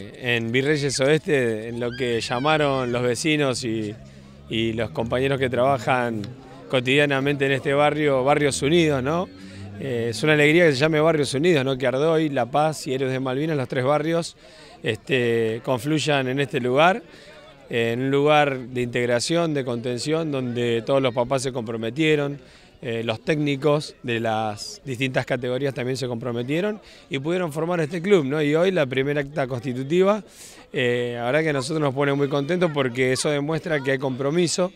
En Virreyes Oeste, en lo que llamaron los vecinos y, los compañeros que trabajan cotidianamente en este barrio, Barrios Unidos, ¿no? Eh, es una alegría que se llame Barrios Unidos, ¿no? Que Ardoy, La Paz y Héroes de Malvinas, los tres barrios, este, confluyan en este lugar, en un lugar de integración, de contención, donde todos los papás se comprometieron, eh, los técnicos de las distintas categorías también se comprometieron y pudieron formar este club, Y hoy la primera acta constitutiva, eh, la verdad que a nosotros nos pone muy contentos porque eso demuestra que hay compromiso,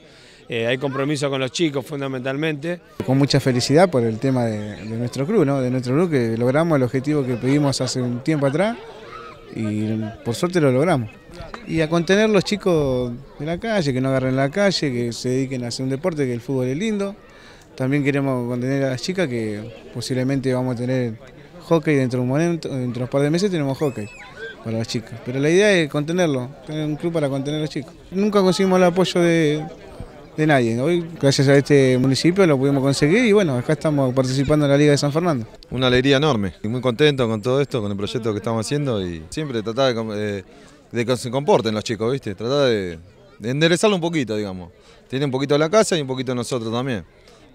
eh, hay compromiso con los chicos fundamentalmente. Con mucha felicidad por el tema de, nuestro club, De nuestro club que logramos el objetivo que pedimos hace un tiempo atrás y por suerte lo logramos. Y a contener los chicos de la calle, que no agarren la calle, que se dediquen a hacer un deporte, que el fútbol es lindo. También queremos contener a las chicas que posiblemente vamos a tener hockey dentro de un momento, dentro de un par de meses tenemos hockey para las chicas. Pero la idea es contenerlo, tener un club para contener a los chicos. Nunca conseguimos el apoyo de, nadie. Hoy, gracias a este municipio, lo pudimos conseguir y bueno, acá estamos participando en la Liga de San Fernando. Una alegría enorme y muy contento con todo esto, con el proyecto que estamos haciendo y siempre tratar de, que se comporten los chicos, ¿viste? Tratar de, enderezarlo un poquito, digamos. Tiene un poquito la casa y un poquito nosotros también.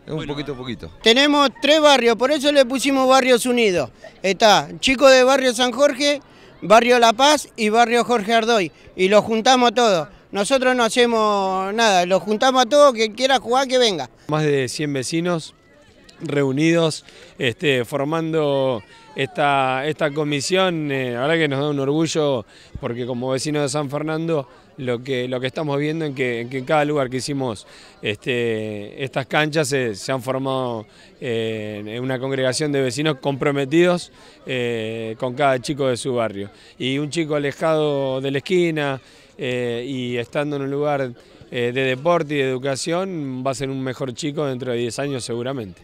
Un poquito eh, poquito. Tenemos tres barrios, por eso le pusimos Barrios Unidos. Está Chico de Barrio San Jorge, Barrio La Paz y Barrio Jorge Ardoy. Y los juntamos todos. Nosotros no hacemos nada, lo juntamos a todos, que quiera jugar, que venga. Más de 100 vecinos reunidos este, formando esta, esta comisión. ahora eh, la verdad que nos da un orgullo porque como vecinos de San Fernando lo que, lo que estamos viendo en que, en cada lugar que hicimos este, estas canchas se, han formado eh, una congregación de vecinos comprometidos eh, con cada chico de su barrio. Y un chico alejado de la esquina y estando en un lugar de deporte y de educación va a ser un mejor chico dentro de 10 años seguramente.